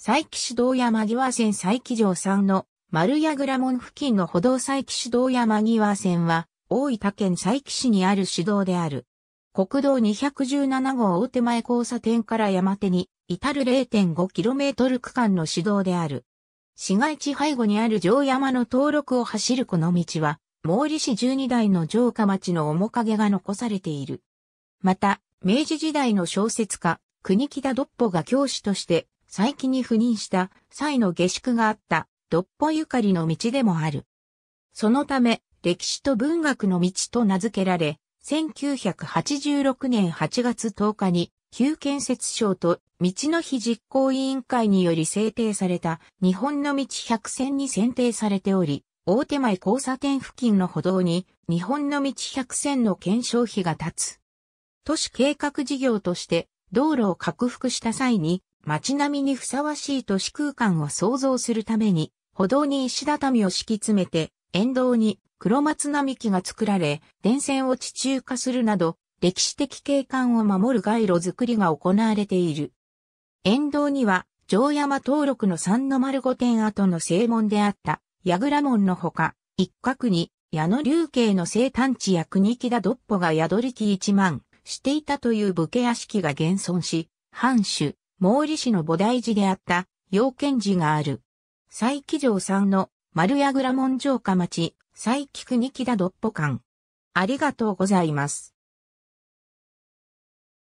佐伯市道山際線佐伯城3の丸屋グラモン付近の歩道佐伯市道山際線は、大分県佐伯市にある市道である。国道217号大手前交差点から山手に至る 0.5km 区間の市道である。市街地背後にある城山の登録を走るこの道は、毛利市12代の城下町の面影が残されている。また、明治時代の小説家、国北独歩が教師として最近に赴任した際の下宿があった、独歩ゆかりの道でもある。そのため、歴史と文学の道と名付けられ、1986年8月10日に、旧建設省と道の日実行委員会により制定された日本の道百選に選定されており、大手前交差点付近の歩道に日本の道百選の検証費が立つ。都市計画事業として道路を拡幅した際に街並みにふさわしい都市空間を創造するために、歩道に石畳を敷き詰めて、沿道に黒松並木が作られ、電線を地中化するなど、歴史的景観を守る街路づくりが行われている。沿道には、城山登録の三の丸御殿跡の正門であった、矢倉門のほか、一角に、矢野流慶の生誕地や国木田どっぽが宿り木一万していたという武家屋敷が現存し、藩主、毛利氏の菩提寺であった陽賢寺がある。西紀城んの丸屋倉門城下町、西紀国木田独歩館。ありがとうございます。